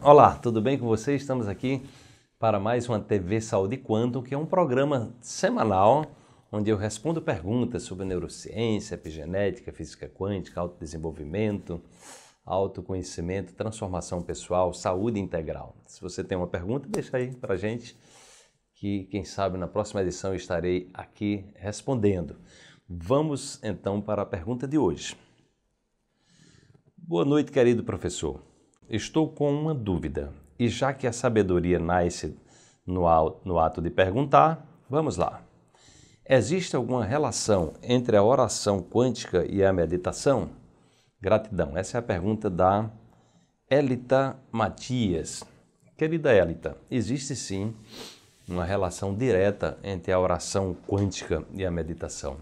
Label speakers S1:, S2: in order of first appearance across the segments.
S1: Olá, tudo bem com vocês? Estamos aqui para mais uma TV Saúde Quantum, que é um programa semanal onde eu respondo perguntas sobre neurociência, epigenética, física quântica, autodesenvolvimento, autoconhecimento, transformação pessoal, saúde integral. Se você tem uma pergunta, deixa aí para gente, que quem sabe na próxima edição eu estarei aqui respondendo. Vamos então para a pergunta de hoje. Boa noite, querido professor. Estou com uma dúvida, e já que a sabedoria nasce no ato de perguntar, vamos lá. Existe alguma relação entre a oração quântica e a meditação? Gratidão. Essa é a pergunta da Elita Matias. Querida Elita, existe sim uma relação direta entre a oração quântica e a meditação.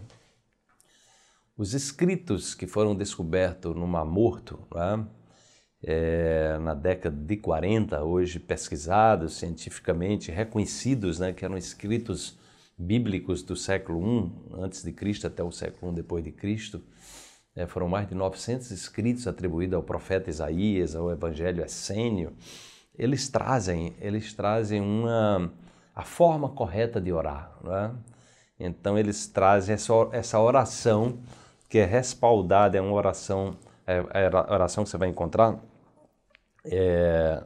S1: Os escritos que foram descobertos no Mar Morto, é? é, na década de 40, hoje pesquisados, cientificamente reconhecidos, né, que eram escritos bíblicos do século I antes de Cristo até o século I depois de Cristo, é, foram mais de 900 escritos atribuídos ao profeta Isaías, ao Evangelho Essênio. Eles trazem, eles trazem uma a forma correta de orar, né? Então eles trazem essa, essa oração que é respaldada, é uma oração é a oração que você vai encontrar é,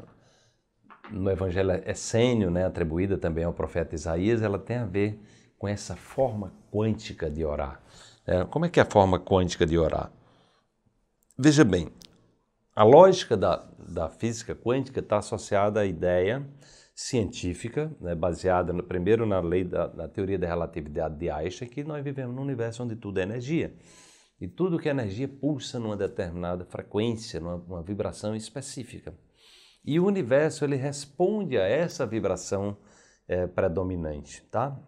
S1: no Evangelho Essênio, é né, atribuída também ao profeta Isaías, ela tem a ver com essa forma quântica de orar. É, como é que é a forma quântica de orar? Veja bem, a lógica da, da física quântica está associada à ideia científica, né, baseada no, primeiro na lei da na teoria da relatividade de Einstein, que nós vivemos num universo onde tudo é energia. E tudo que a energia pulsa numa determinada frequência, numa vibração específica. E o universo ele responde a essa vibração é, predominante, tá?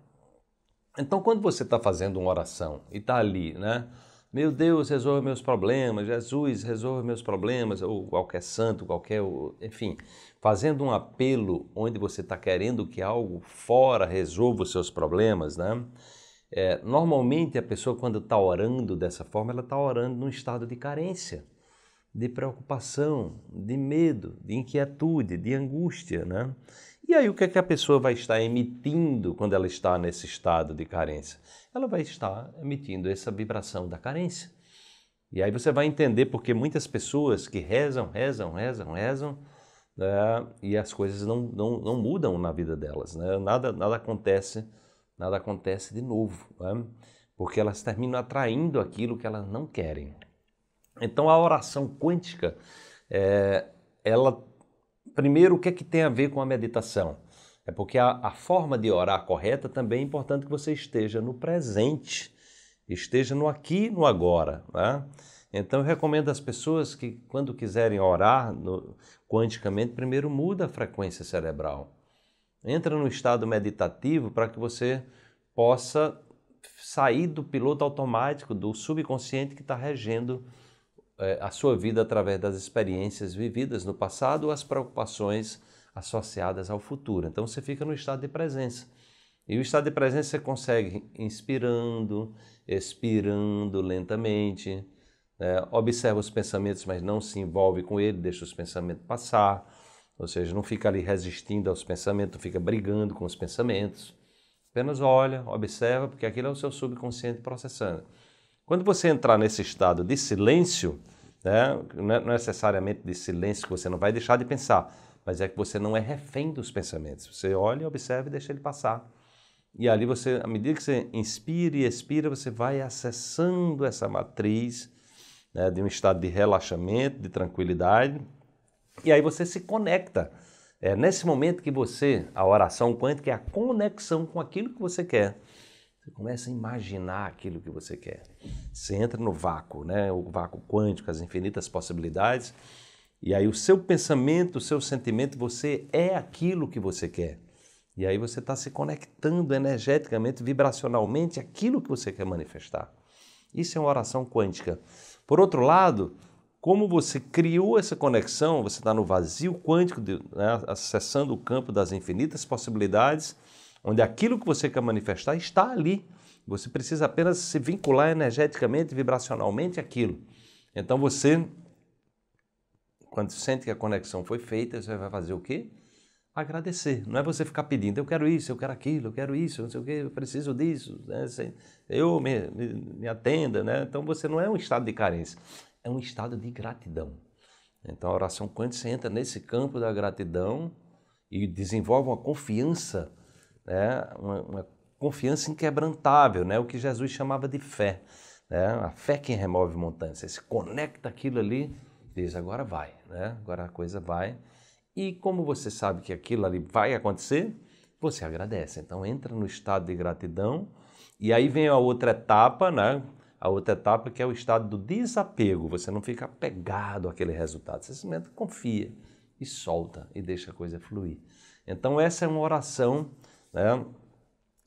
S1: Então, quando você está fazendo uma oração e está ali, né? Meu Deus, resolve meus problemas, Jesus, resolve meus problemas, ou qualquer santo, qualquer. Enfim, fazendo um apelo onde você está querendo que algo fora resolva os seus problemas, né? É, normalmente a pessoa quando está orando dessa forma, ela está orando num estado de carência, de preocupação, de medo, de inquietude, de angústia, né? E aí o que é que a pessoa vai estar emitindo quando ela está nesse estado de carência? Ela vai estar emitindo essa vibração da carência. E aí você vai entender porque muitas pessoas que rezam, rezam, rezam, rezam, né? e as coisas não, não, não mudam na vida delas, né? Nada, nada acontece nada acontece de novo, né? porque elas terminam atraindo aquilo que elas não querem. Então a oração quântica, é, ela primeiro o que é que tem a ver com a meditação? É porque a, a forma de orar correta também é importante que você esteja no presente, esteja no aqui, no agora. Né? Então eu recomendo às pessoas que quando quiserem orar no, quanticamente, primeiro muda a frequência cerebral. Entra no estado meditativo para que você possa sair do piloto automático, do subconsciente que está regendo é, a sua vida através das experiências vividas no passado ou as preocupações associadas ao futuro. Então você fica no estado de presença. E o estado de presença você consegue inspirando, expirando lentamente, é, observa os pensamentos, mas não se envolve com ele, deixa os pensamentos passar ou seja, não fica ali resistindo aos pensamentos, não fica brigando com os pensamentos. Apenas olha, observa, porque aquilo é o seu subconsciente processando. Quando você entrar nesse estado de silêncio, né, é, não é necessariamente de silêncio que você não vai deixar de pensar, mas é que você não é refém dos pensamentos. Você olha, observa e deixa ele passar. E ali você, à medida que você inspira e expira, você vai acessando essa matriz né, de um estado de relaxamento, de tranquilidade, e aí você se conecta. É nesse momento que você, a oração quântica é a conexão com aquilo que você quer. Você começa a imaginar aquilo que você quer. Você entra no vácuo, né? O vácuo quântico, as infinitas possibilidades. E aí o seu pensamento, o seu sentimento, você é aquilo que você quer. E aí você está se conectando energeticamente, vibracionalmente, aquilo que você quer manifestar. Isso é uma oração quântica. Por outro lado, como você criou essa conexão, você está no vazio quântico, de, né, acessando o campo das infinitas possibilidades, onde aquilo que você quer manifestar está ali. Você precisa apenas se vincular energeticamente, vibracionalmente àquilo. Então você, quando sente que a conexão foi feita, você vai fazer o quê? Agradecer. Não é você ficar pedindo, eu quero isso, eu quero aquilo, eu quero isso, não sei o quê, eu preciso disso, né? eu me, me, me atenda. Né? Então você não é um estado de carência é um estado de gratidão. Então, a oração, quando você entra nesse campo da gratidão e desenvolve uma confiança, né, uma, uma confiança inquebrantável, né, o que Jesus chamava de fé. Né, a fé que remove montanhas. Você se conecta aquilo ali, diz: agora vai, né, agora a coisa vai. E como você sabe que aquilo ali vai acontecer, você agradece. Então, entra no estado de gratidão. E aí vem a outra etapa, né? a outra etapa que é o estado do desapego. Você não fica apegado àquele resultado. Você simplesmente confia e solta e deixa a coisa fluir. Então essa é uma oração, né?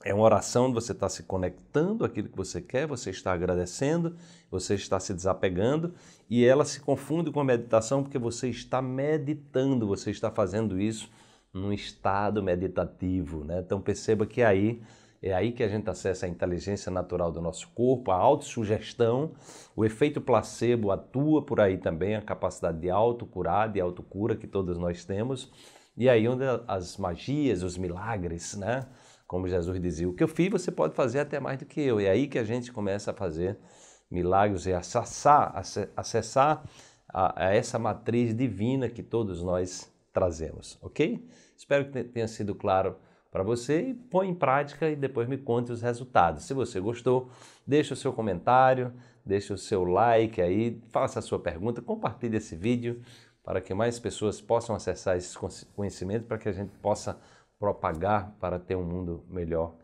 S1: É uma oração onde você está se conectando àquilo que você quer, você está agradecendo, você está se desapegando e ela se confunde com a meditação porque você está meditando, você está fazendo isso num estado meditativo, né? Então perceba que aí é aí que a gente acessa a inteligência natural do nosso corpo, a autossugestão. O efeito placebo atua por aí também, a capacidade de autocurar, de autocura que todos nós temos. E aí onde as magias, os milagres, né? Como Jesus dizia, o que eu fiz você pode fazer até mais do que eu. E é aí que a gente começa a fazer milagres e acessar, acessar a, a essa matriz divina que todos nós trazemos, ok? Espero que tenha sido claro para você e põe em prática e depois me conte os resultados. Se você gostou, deixe o seu comentário, deixe o seu like aí, faça a sua pergunta, compartilhe esse vídeo para que mais pessoas possam acessar esse conhecimento, para que a gente possa propagar para ter um mundo melhor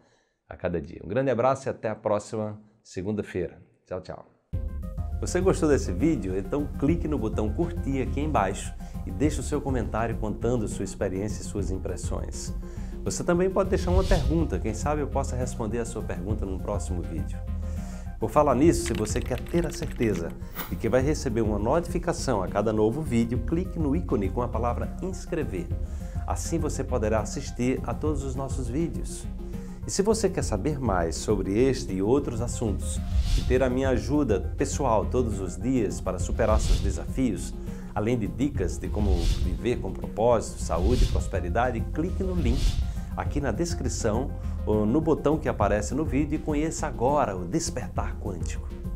S1: a cada dia. Um grande abraço e até a próxima segunda-feira. Tchau, tchau. Você gostou desse vídeo? Então clique no botão curtir aqui embaixo e deixe o seu comentário contando sua experiência e suas impressões. Você também pode deixar uma pergunta, quem sabe eu possa responder a sua pergunta num próximo vídeo. Por falar nisso, se você quer ter a certeza de que vai receber uma notificação a cada novo vídeo, clique no ícone com a palavra inscrever. Assim você poderá assistir a todos os nossos vídeos. E se você quer saber mais sobre este e outros assuntos e ter a minha ajuda pessoal todos os dias para superar seus desafios, além de dicas de como viver com propósito, saúde e prosperidade, clique no link aqui na descrição, no botão que aparece no vídeo e conheça agora o Despertar Quântico.